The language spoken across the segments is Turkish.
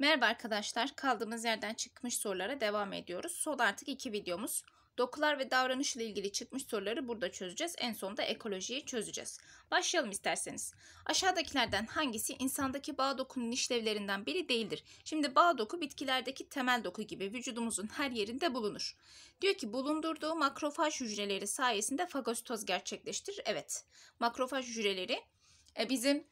Merhaba arkadaşlar, kaldığımız yerden çıkmış sorulara devam ediyoruz. Son artık iki videomuz. Dokular ve davranışla ilgili çıkmış soruları burada çözeceğiz. En sonunda ekolojiyi çözeceğiz. Başlayalım isterseniz. Aşağıdakilerden hangisi insandaki bağ dokunun işlevlerinden biri değildir? Şimdi bağ doku bitkilerdeki temel doku gibi vücudumuzun her yerinde bulunur. Diyor ki bulundurduğu makrofaj hücreleri sayesinde fagositoz gerçekleştirir. Evet, makrofaj hücreleri e, bizim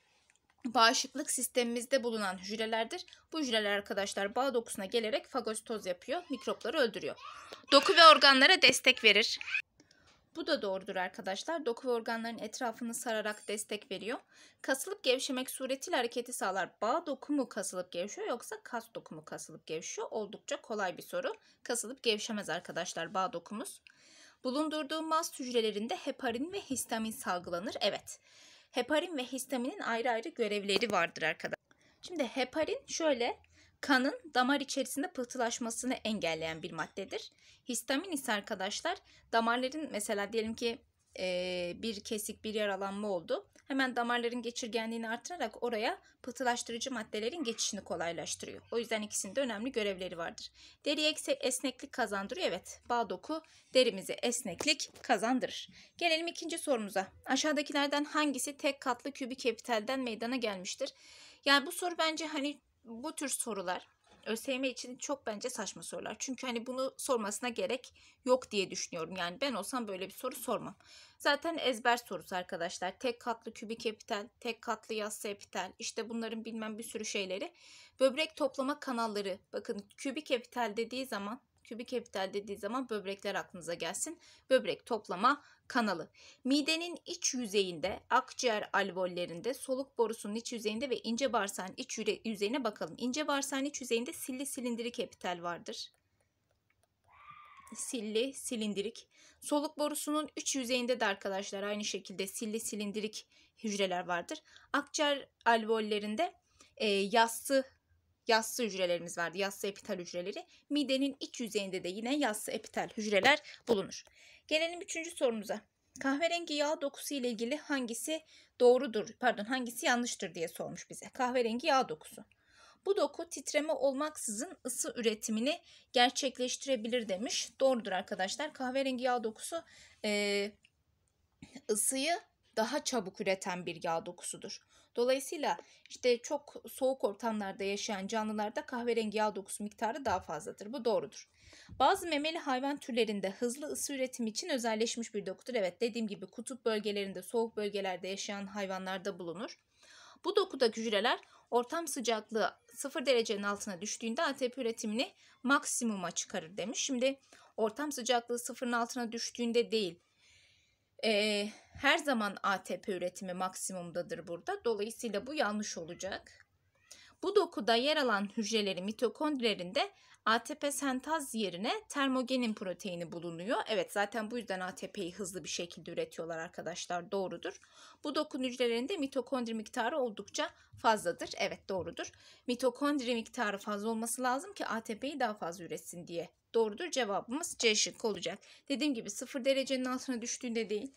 bağışıklık sistemimizde bulunan hücrelerdir. Bu hücreler arkadaşlar bağ dokusuna gelerek fagositoz yapıyor, mikropları öldürüyor. Doku ve organlara destek verir. Bu da doğrudur arkadaşlar. Doku ve organların etrafını sararak destek veriyor. Kasılıp gevşemek suretiyle hareketi sağlar. Bağ doku mu kasılıp gevşiyor yoksa kas doku mu kasılıp gevşiyor? Oldukça kolay bir soru. Kasılıp gevşemez arkadaşlar bağ dokumuz. Bulundurduğu mast hücrelerinde heparin ve histamin salgılanır. Evet heparin ve histaminin ayrı ayrı görevleri vardır arkadaşlar. Şimdi heparin şöyle kanın damar içerisinde pıhtılaşmasını engelleyen bir maddedir. Histamin ise arkadaşlar damarların mesela diyelim ki e, bir kesik bir yaralanma oldu hemen damarların geçirgenliğini artırarak oraya pıhtılaştırıcı maddelerin geçişini kolaylaştırıyor. O yüzden ikisinde önemli görevleri vardır. Deriye esneklik kazandırıyor. Evet bağ doku derimizi esneklik kazandırır. Gelelim ikinci sorumuza. Aşağıdakilerden hangisi tek katlı kübik epitelden meydana gelmiştir? Yani bu soru bence hani bu tür sorular ÖSYM için çok bence saçma sorular. Çünkü hani bunu sormasına gerek yok diye düşünüyorum. Yani ben olsam böyle bir soru sormam. Zaten ezber sorusu arkadaşlar. Tek katlı kübik epitel, tek katlı yassı epitel, işte bunların bilmem bir sürü şeyleri. Böbrek toplama kanalları. Bakın kübik epitel dediği zaman Kübik epitel dediği zaman böbrekler aklınıza gelsin. Böbrek toplama kanalı. Midenin iç yüzeyinde, akciğer alvollerinde, soluk borusunun iç yüzeyinde ve ince bağırsağın iç yüzeyine bakalım. İnce bağırsağın iç yüzeyinde silli silindirik epitel vardır. Silli silindirik. Soluk borusunun iç yüzeyinde de arkadaşlar aynı şekilde silli silindirik hücreler vardır. Akciğer alvollerinde e, yassı yassı hücrelerimiz vardı. Yassı epitel hücreleri. Midenin iç yüzeyinde de yine yassı epitel hücreler bulunur. Gelelim üçüncü sorumuza. Kahverengi yağ dokusu ile ilgili hangisi doğrudur, pardon hangisi yanlıştır diye sormuş bize. Kahverengi yağ dokusu. Bu doku titreme olmaksızın ısı üretimini gerçekleştirebilir demiş. Doğrudur arkadaşlar. Kahverengi yağ dokusu e, ısıyı daha çabuk üreten bir yağ dokusudur. Dolayısıyla işte çok soğuk ortamlarda yaşayan canlılarda kahverengi yağ dokusu miktarı daha fazladır. Bu doğrudur. Bazı memeli hayvan türlerinde hızlı ısı üretim için özelleşmiş bir dokudur. Evet dediğim gibi kutup bölgelerinde soğuk bölgelerde yaşayan hayvanlarda bulunur. Bu dokuda hücreler ortam sıcaklığı 0 derecenin altına düştüğünde ATP üretimini maksimuma çıkarır demiş. Şimdi ortam sıcaklığı sıfırın altına düştüğünde değil e, her zaman ATP üretimi maksimumdadır burada. Dolayısıyla bu yanlış olacak. Bu dokuda yer alan hücreleri mitokondrilerinde ATP sentaz yerine termogenin proteini bulunuyor. Evet zaten bu yüzden ATP'yi hızlı bir şekilde üretiyorlar arkadaşlar doğrudur. Bu dokun hücrelerinde mitokondri miktarı oldukça fazladır. Evet doğrudur. Mitokondri miktarı fazla olması lazım ki ATP'yi daha fazla üretsin diye Doğrudur cevabımız C şıkkı olacak. Dediğim gibi sıfır derecenin altına düştüğünde değil.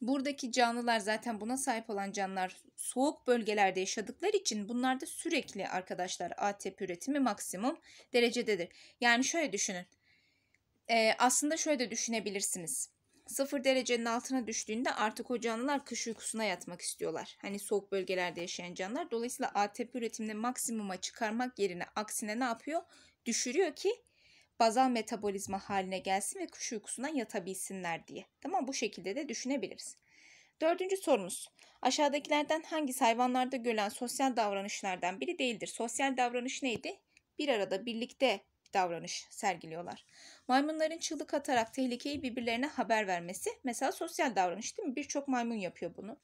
Buradaki canlılar zaten buna sahip olan canlılar soğuk bölgelerde yaşadıkları için bunlarda sürekli arkadaşlar ATP üretimi maksimum derecededir. Yani şöyle düşünün. Ee, aslında şöyle de düşünebilirsiniz. Sıfır derecenin altına düştüğünde artık o canlılar kış uykusuna yatmak istiyorlar. Hani soğuk bölgelerde yaşayan canlılar. Dolayısıyla ATP üretimini maksimuma çıkarmak yerine aksine ne yapıyor? Düşürüyor ki bazal metabolizma haline gelsin ve kuş uykusundan yatabilsinler diye. Tamam bu şekilde de düşünebiliriz. Dördüncü sorumuz. Aşağıdakilerden hangi hayvanlarda görülen sosyal davranışlardan biri değildir? Sosyal davranış neydi? Bir arada birlikte davranış sergiliyorlar. Maymunların çığlık atarak tehlikeyi birbirlerine haber vermesi mesela sosyal davranış değil mi? Birçok maymun yapıyor bunu.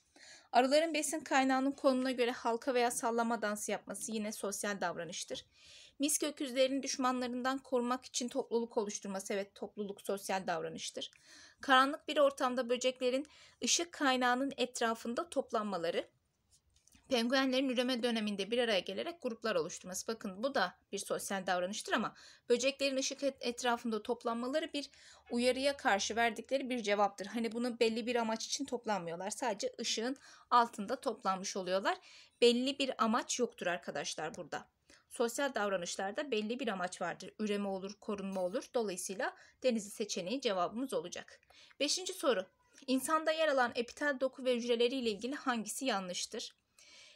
Arıların besin kaynağının konumuna göre halka veya sallama dansı yapması yine sosyal davranıştır. Misk öküzlerini düşmanlarından korumak için topluluk oluşturması evet topluluk sosyal davranıştır. Karanlık bir ortamda böceklerin ışık kaynağının etrafında toplanmaları. Penguenlerin üreme döneminde bir araya gelerek gruplar oluşturması. Bakın bu da bir sosyal davranıştır ama böceklerin ışık etrafında toplanmaları bir uyarıya karşı verdikleri bir cevaptır. Hani bunu belli bir amaç için toplanmıyorlar. Sadece ışığın altında toplanmış oluyorlar. Belli bir amaç yoktur arkadaşlar burada. Sosyal davranışlarda belli bir amaç vardır. Üreme olur, korunma olur. Dolayısıyla denizi seçeneği cevabımız olacak. Beşinci soru. İnsanda yer alan epitel doku ve hücreleri ile ilgili hangisi yanlıştır?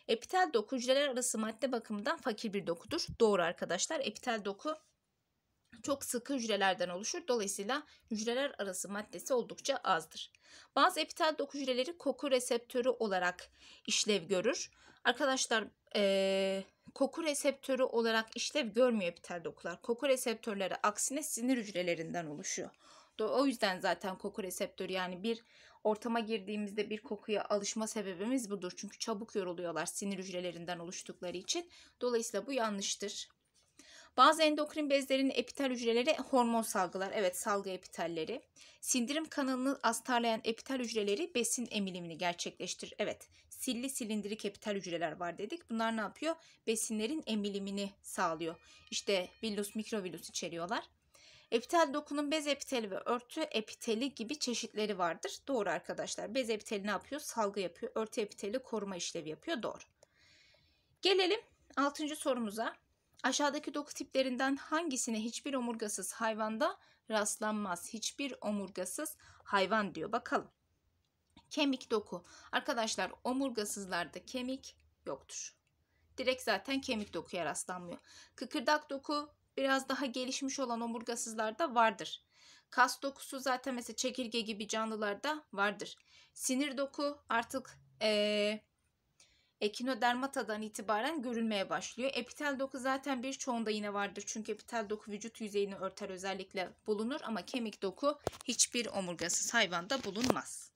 Epitel doku hücreler arası madde bakımından fakir bir dokudur. Doğru arkadaşlar. Epitel doku çok sıkı hücrelerden oluşur. Dolayısıyla hücreler arası maddesi oldukça azdır. Bazı epitel doku hücreleri koku reseptörü olarak işlev görür. Arkadaşlar e, koku reseptörü olarak işlev görmüyor epitel dokular. Koku reseptörleri aksine sinir hücrelerinden oluşuyor. O yüzden zaten koku reseptörü yani bir ortama girdiğimizde bir kokuya alışma sebebimiz budur. Çünkü çabuk yoruluyorlar sinir hücrelerinden oluştukları için. Dolayısıyla bu yanlıştır. Bazı endokrin bezlerin epitel hücreleri hormon salgılar. Evet salgı epitelleri. Sindirim kanalını astarlayan epitel hücreleri besin emilimini gerçekleştir. Evet silli silindirik epitel hücreler var dedik. Bunlar ne yapıyor? Besinlerin emilimini sağlıyor. İşte villus mikrovillus içeriyorlar. Epitel dokunun bez epiteli ve örtü epiteli gibi çeşitleri vardır. Doğru arkadaşlar. Bez epiteli ne yapıyor? Salgı yapıyor. Örtü epiteli koruma işlevi yapıyor. Doğru. Gelelim 6. sorumuza. Aşağıdaki doku tiplerinden hangisine hiçbir omurgasız hayvanda rastlanmaz? Hiçbir omurgasız hayvan diyor. Bakalım. Kemik doku. Arkadaşlar omurgasızlarda kemik yoktur. Direkt zaten kemik dokuya rastlanmıyor. Kıkırdak doku biraz daha gelişmiş olan omurgasızlarda vardır. Kas dokusu zaten mesela çekirge gibi canlılarda vardır. Sinir doku artık ee, ekinodermatadan itibaren görülmeye başlıyor. Epitel doku zaten birçoğunda yine vardır. Çünkü epitel doku vücut yüzeyini örter özellikle bulunur ama kemik doku hiçbir omurgasız hayvanda bulunmaz.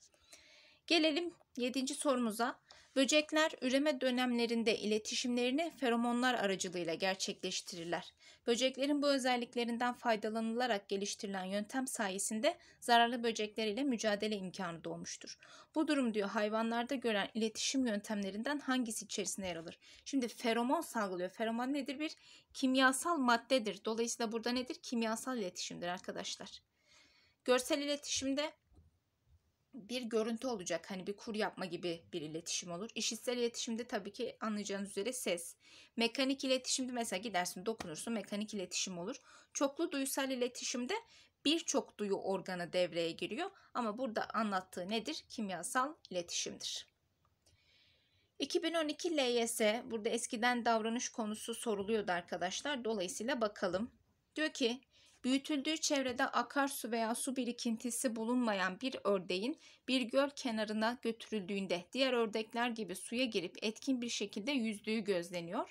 Gelelim 7. sorumuza. Böcekler üreme dönemlerinde iletişimlerini feromonlar aracılığıyla gerçekleştirirler. Böceklerin bu özelliklerinden faydalanılarak geliştirilen yöntem sayesinde zararlı böcekler ile mücadele imkanı doğmuştur. Bu durum diyor hayvanlarda gören iletişim yöntemlerinden hangisi içerisinde yer alır? Şimdi feromon salgılıyor. Feromon nedir? Bir kimyasal maddedir. Dolayısıyla burada nedir? Kimyasal iletişimdir arkadaşlar. Görsel iletişimde bir görüntü olacak. Hani bir kur yapma gibi bir iletişim olur. İşitsel iletişimde tabii ki anlayacağınız üzere ses. Mekanik iletişimde mesela gidersin dokunursun mekanik iletişim olur. Çoklu duysal iletişimde birçok duyu organı devreye giriyor. Ama burada anlattığı nedir? Kimyasal iletişimdir. 2012 LYS burada eskiden davranış konusu soruluyordu arkadaşlar. Dolayısıyla bakalım. Diyor ki Büyütüldüğü çevrede akarsu veya su birikintisi bulunmayan bir ördeğin bir göl kenarına götürüldüğünde diğer ördekler gibi suya girip etkin bir şekilde yüzdüğü gözleniyor.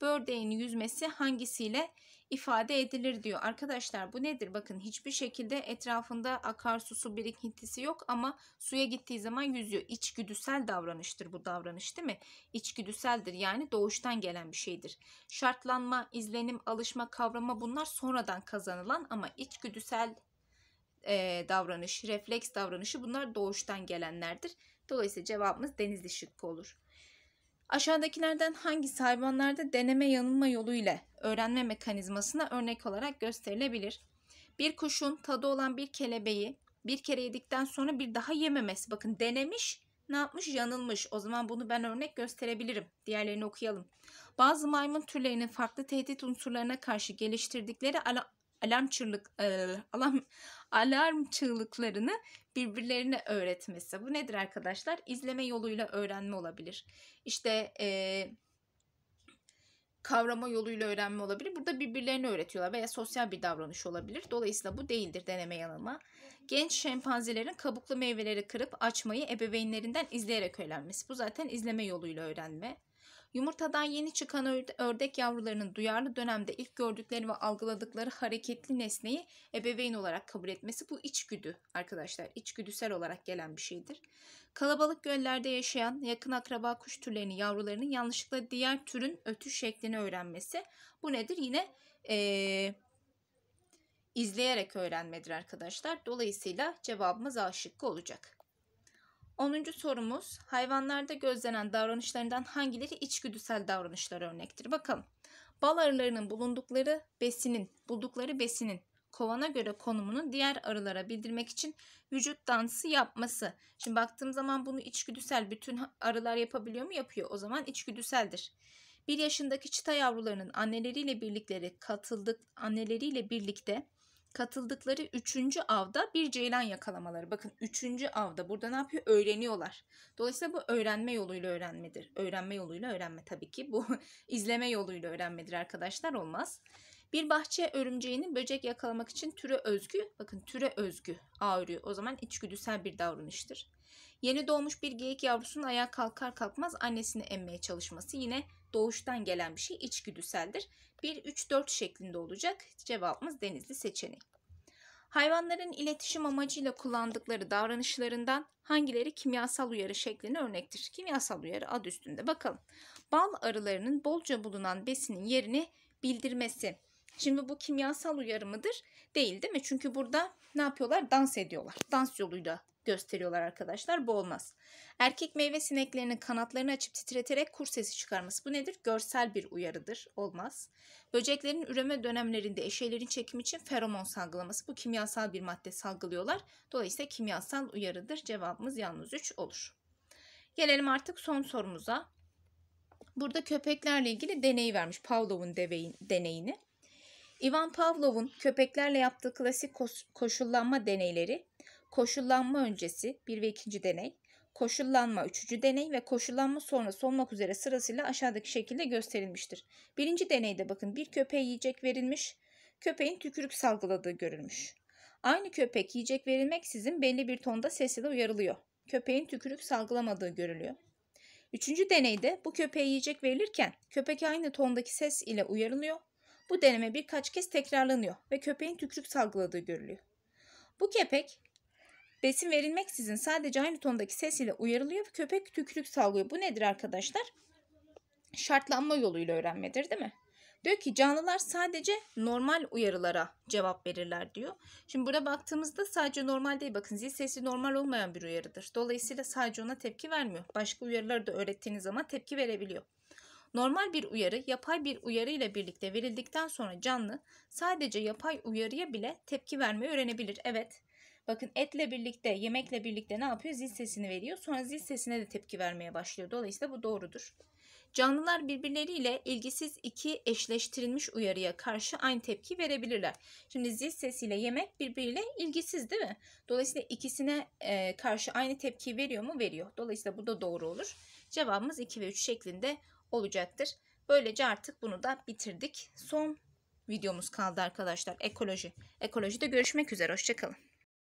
Bördeğin yüzmesi hangisiyle ifade edilir diyor. Arkadaşlar bu nedir? Bakın hiçbir şekilde etrafında akarsusu birikintisi yok ama suya gittiği zaman yüzüyor. İçgüdüsel davranıştır bu davranış değil mi? İçgüdüseldir yani doğuştan gelen bir şeydir. Şartlanma, izlenim, alışma, kavrama bunlar sonradan kazanılan ama içgüdüsel e, davranış, refleks davranışı bunlar doğuştan gelenlerdir. Dolayısıyla cevabımız denizli şıkkı olur. Aşağıdakilerden hangisi hayvanlarda deneme yanılma yoluyla öğrenme mekanizmasına örnek olarak gösterilebilir? Bir kuşun tadı olan bir kelebeği bir kere yedikten sonra bir daha yememesi. Bakın denemiş ne yapmış? Yanılmış. O zaman bunu ben örnek gösterebilirim. Diğerlerini okuyalım. Bazı maymun türlerinin farklı tehdit unsurlarına karşı geliştirdikleri alarm çığlık e, alarm alarm çığlıklarını birbirlerine öğretmesi. Bu nedir arkadaşlar? İzleme yoluyla öğrenme olabilir. İşte e, kavrama yoluyla öğrenme olabilir. Burada birbirlerini öğretiyorlar veya sosyal bir davranış olabilir. Dolayısıyla bu değildir deneme yanılma. Genç şempanzelerin kabuklu meyveleri kırıp açmayı ebeveynlerinden izleyerek öğrenmesi. Bu zaten izleme yoluyla öğrenme. Yumurtadan yeni çıkan ördek yavrularının duyarlı dönemde ilk gördükleri ve algıladıkları hareketli nesneyi ebeveyn olarak kabul etmesi bu içgüdü arkadaşlar. içgüdüsel olarak gelen bir şeydir. Kalabalık göllerde yaşayan yakın akraba kuş türlerinin yavrularının yanlışlıkla diğer türün ötüş şeklini öğrenmesi. Bu nedir? Yine ee, izleyerek öğrenmedir arkadaşlar. Dolayısıyla cevabımız A şıkkı olacak. 10. sorumuz hayvanlarda gözlenen davranışlarından hangileri içgüdüsel davranışlar örnektir? Bakalım. Bal arılarının bulundukları besinin, buldukları besinin kovana göre konumunu diğer arılara bildirmek için vücut dansı yapması. Şimdi baktığım zaman bunu içgüdüsel bütün arılar yapabiliyor mu? Yapıyor. O zaman içgüdüseldir. Bir yaşındaki çita yavrularının anneleriyle birlikte katıldık anneleriyle birlikte katıldıkları üçüncü avda bir ceylan yakalamaları. Bakın üçüncü avda burada ne yapıyor? Öğreniyorlar. Dolayısıyla bu öğrenme yoluyla öğrenmedir. Öğrenme yoluyla öğrenme tabii ki. Bu izleme yoluyla öğrenmedir arkadaşlar olmaz. Bir bahçe örümceğinin böcek yakalamak için türe özgü, bakın türe özgü ağrıyor. O zaman içgüdüsel bir davranıştır. Yeni doğmuş bir geyik yavrusunun ayağa kalkar kalkmaz annesini emmeye çalışması yine doğuştan gelen bir şey içgüdüseldir. 1-3-4 şeklinde olacak cevabımız denizli seçeneği. Hayvanların iletişim amacıyla kullandıkları davranışlarından hangileri kimyasal uyarı şeklini örnektir? Kimyasal uyarı ad üstünde. Bakalım. Bal arılarının bolca bulunan besinin yerini bildirmesi Şimdi bu kimyasal uyarı mıdır? Değil değil mi? Çünkü burada ne yapıyorlar? Dans ediyorlar. Dans yoluyla gösteriyorlar arkadaşlar. Bu olmaz. Erkek meyve sineklerinin kanatlarını açıp titreterek kur sesi çıkarması. Bu nedir? Görsel bir uyarıdır. Olmaz. Böceklerin üreme dönemlerinde eşeylerin çekim için feromon salgılaması. Bu kimyasal bir madde salgılıyorlar. Dolayısıyla kimyasal uyarıdır. Cevabımız yalnız 3 olur. Gelelim artık son sorumuza. Burada köpeklerle ilgili deney vermiş Pavlov'un deneyini. Ivan Pavlov'un köpeklerle yaptığı klasik koşullanma deneyleri, koşullanma öncesi 1 ve 2. deney, koşullanma üçüncü deney ve koşullanma sonrası olmak üzere sırasıyla aşağıdaki şekilde gösterilmiştir. Birinci deneyde bakın bir köpeğe yiyecek verilmiş, köpeğin tükürük salgıladığı görülmüş. Aynı köpek yiyecek verilmeksizin belli bir tonda sesle uyarılıyor. Köpeğin tükürük salgılamadığı görülüyor. Üçüncü deneyde bu köpeğe yiyecek verilirken köpek aynı tondaki ses ile uyarılıyor bu deneme birkaç kez tekrarlanıyor ve köpeğin tükürük salgıladığı görülüyor. Bu köpek besin verilmeksizin sadece aynı tondaki ses uyarılıyor ve köpek tükürük salgılıyor. Bu nedir arkadaşlar? Şartlanma yoluyla öğrenmedir değil mi? Diyor ki canlılar sadece normal uyarılara cevap verirler diyor. Şimdi burada baktığımızda sadece normal değil bakın zil sesi normal olmayan bir uyarıdır. Dolayısıyla sadece ona tepki vermiyor. Başka uyarıları da öğrettiğiniz zaman tepki verebiliyor. Normal bir uyarı yapay bir uyarı ile birlikte verildikten sonra canlı sadece yapay uyarıya bile tepki vermeyi öğrenebilir. Evet. Bakın etle birlikte, yemekle birlikte ne yapıyor? Zil sesini veriyor. Sonra zil sesine de tepki vermeye başlıyor. Dolayısıyla bu doğrudur. Canlılar birbirleriyle ilgisiz iki eşleştirilmiş uyarıya karşı aynı tepki verebilirler. Şimdi zil sesiyle yemek birbiriyle ilgisiz değil mi? Dolayısıyla ikisine e, karşı aynı tepki veriyor mu? Veriyor. Dolayısıyla bu da doğru olur. Cevabımız 2 ve 3 şeklinde olacaktır. Böylece artık bunu da bitirdik. Son videomuz kaldı arkadaşlar. Ekoloji. Ekolojide görüşmek üzere. Hoşçakalın.